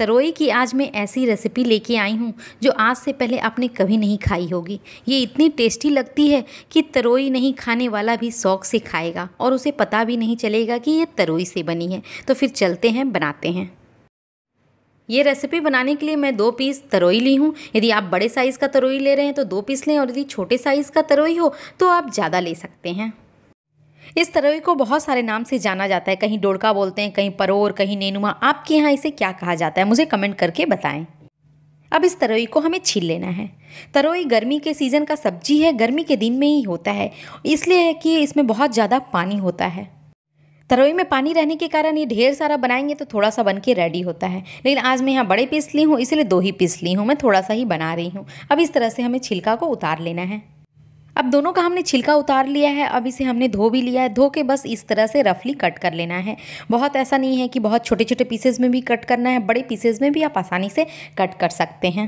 तरोई की आज मैं ऐसी रेसिपी लेके आई हूँ जो आज से पहले आपने कभी नहीं खाई होगी ये इतनी टेस्टी लगती है कि तरोई नहीं खाने वाला भी शौक से खाएगा और उसे पता भी नहीं चलेगा कि ये तरोई से बनी है तो फिर चलते हैं बनाते हैं ये रेसिपी बनाने के लिए मैं दो पीस तरोई ली हूँ यदि आप बड़े साइज़ का तरोई ले रहे हैं तो दो पीस लें और यदि छोटे साइज़ का तरोई हो तो आप ज़्यादा ले सकते हैं इस तरोई को बहुत सारे नाम से जाना जाता है कहीं डोड़का बोलते हैं कहीं परोर कहीं नेनुमा आपके यहाँ इसे क्या कहा जाता है मुझे कमेंट करके बताएं अब इस तरोई को हमें छील लेना है तरोई गर्मी के सीज़न का सब्जी है गर्मी के दिन में ही होता है इसलिए है कि इसमें बहुत ज़्यादा पानी होता है तरोई में पानी रहने के कारण ये ढेर सारा बनाएंगे तो थोड़ा सा बन के रेडी होता है लेकिन आज मैं यहाँ बड़े पीस ली हूँ इसलिए दो ही पीस ली हूँ मैं थोड़ा सा ही बना रही हूँ अब इस तरह से हमें छिलका को उतार लेना है अब दोनों का हमने छिलका उतार लिया है अब इसे हमने धो भी लिया है धो के बस इस तरह से रफली कट कर लेना है बहुत ऐसा नहीं है कि बहुत छोटे छोटे पीसेज में भी कट करना है बड़े पीसेज में भी आप आसानी से कट कर सकते हैं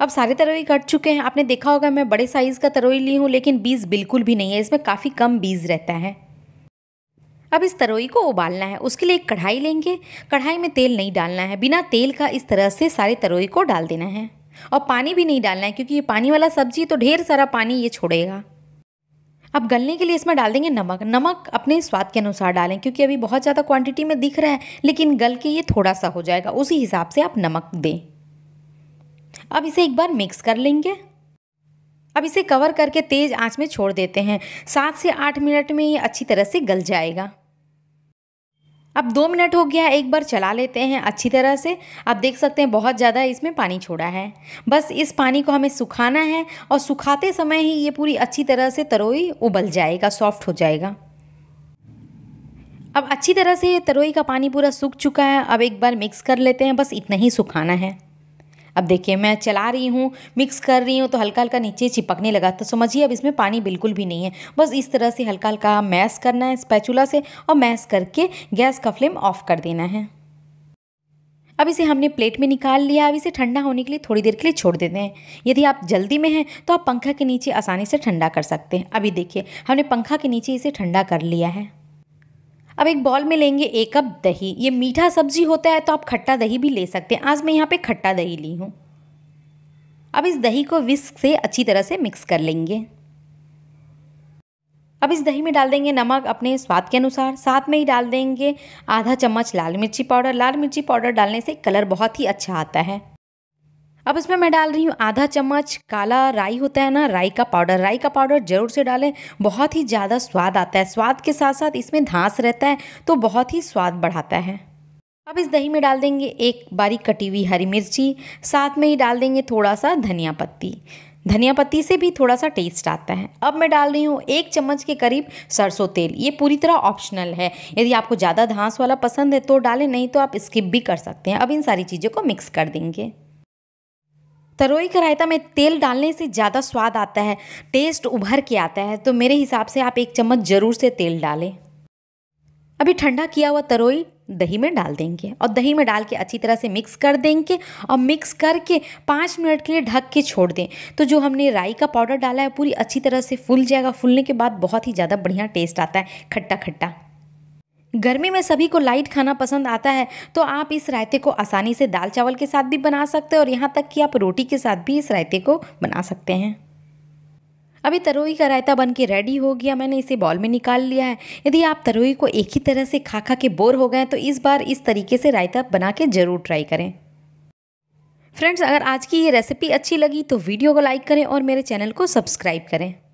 अब सारे तरोई कट चुके हैं आपने देखा होगा मैं बड़े साइज़ का तरोई ली हूँ लेकिन बीज बिल्कुल भी नहीं है इसमें काफ़ी कम बीज रहता है अब इस तरोई को उबालना है उसके लिए एक कढ़ाई लेंगे कढ़ाई में तेल नहीं डालना है बिना तेल का इस तरह से सारे तरोई को डाल देना है और पानी भी नहीं डालना है क्योंकि ये पानी वाला सब्जी तो ढेर सारा पानी ये छोड़ेगा अब गलने के लिए इसमें डाल देंगे नमक नमक अपने स्वाद के अनुसार डालें क्योंकि अभी बहुत ज़्यादा क्वांटिटी में दिख रहा है लेकिन गल के ये थोड़ा सा हो जाएगा उसी हिसाब से आप नमक दें अब इसे एक बार मिक्स कर लेंगे अब इसे कवर करके तेज़ आंच में छोड़ देते हैं सात से आठ मिनट में ये अच्छी तरह से गल जाएगा अब दो मिनट हो गया एक बार चला लेते हैं अच्छी तरह से आप देख सकते हैं बहुत ज़्यादा इसमें पानी छोड़ा है बस इस पानी को हमें सुखाना है और सुखाते समय ही ये पूरी अच्छी तरह से तरोई उबल जाएगा सॉफ्ट हो जाएगा अब अच्छी तरह से ये तरोई का पानी पूरा सूख चुका है अब एक बार मिक्स कर लेते हैं बस इतना ही सुखाना है अब देखिए मैं चला रही हूँ मिक्स कर रही हूँ तो हल्का हल्का नीचे चिपकने लगा तो समझिए अब इसमें पानी बिल्कुल भी नहीं है बस इस तरह से हल्का हल्का मैस करना है स्पैचुला से और मैस करके गैस का फ्लेम ऑफ कर देना है अब इसे हमने प्लेट में निकाल लिया अब इसे ठंडा होने के लिए थोड़ी देर के लिए छोड़ देते हैं यदि आप जल्दी में हैं तो आप पंखा के नीचे आसानी से ठंडा कर सकते हैं अभी देखिए हमने पंखा के नीचे इसे ठंडा कर लिया है अब एक बॉल में लेंगे एक कप दही ये मीठा सब्जी होता है तो आप खट्टा दही भी ले सकते हैं आज मैं यहाँ पे खट्टा दही ली हूँ अब इस दही को विस्क से अच्छी तरह से मिक्स कर लेंगे अब इस दही में डाल देंगे नमक अपने स्वाद के अनुसार साथ में ही डाल देंगे आधा चम्मच लाल मिर्ची पाउडर लाल मिर्ची पाउडर डालने से कलर बहुत ही अच्छा आता है अब इसमें मैं डाल रही हूँ आधा चम्मच काला राई होता है ना राई का पाउडर राई का पाउडर ज़रूर से डालें बहुत ही ज़्यादा स्वाद आता है स्वाद के साथ साथ इसमें धांस रहता है तो बहुत ही स्वाद बढ़ाता है अब इस दही में डाल देंगे एक बारीक कटी हुई हरी मिर्ची साथ में ही डाल देंगे थोड़ा सा धनिया पत्ती धनिया पत्ती से भी थोड़ा सा टेस्ट आता है अब मैं डाल रही हूँ एक चम्मच के करीब सरसों तेल ये पूरी तरह ऑप्शनल है यदि आपको ज़्यादा धांस वाला पसंद है तो डालें नहीं तो आप स्किप भी कर सकते हैं अब इन सारी चीज़ों को मिक्स कर देंगे तरोई का रायता में तेल डालने से ज़्यादा स्वाद आता है टेस्ट उभर के आता है तो मेरे हिसाब से आप एक चम्मच ज़रूर से तेल डालें अभी ठंडा किया हुआ तरोई दही में डाल देंगे और दही में डाल के अच्छी तरह से मिक्स कर देंगे और मिक्स करके पाँच मिनट के लिए ढक के छोड़ दें तो जो हमने राई का पाउडर डाला है पूरी अच्छी तरह से फूल जाएगा फूलने के बाद बहुत ही ज़्यादा बढ़िया टेस्ट आता है खट्टा खट्टा गर्मी में सभी को लाइट खाना पसंद आता है तो आप इस रायते को आसानी से दाल चावल के साथ भी बना सकते हैं और यहाँ तक कि आप रोटी के साथ भी इस रायते को बना सकते हैं अभी तरोई का रायता बन के रेडी हो गया मैंने इसे बॉल में निकाल लिया है यदि आप तरोई को एक ही तरह से खा खा के बोर हो गए तो इस बार इस तरीके से रायता बना के ज़रूर ट्राई करें फ्रेंड्स अगर आज की ये रेसिपी अच्छी लगी तो वीडियो को लाइक करें और मेरे चैनल को सब्सक्राइब करें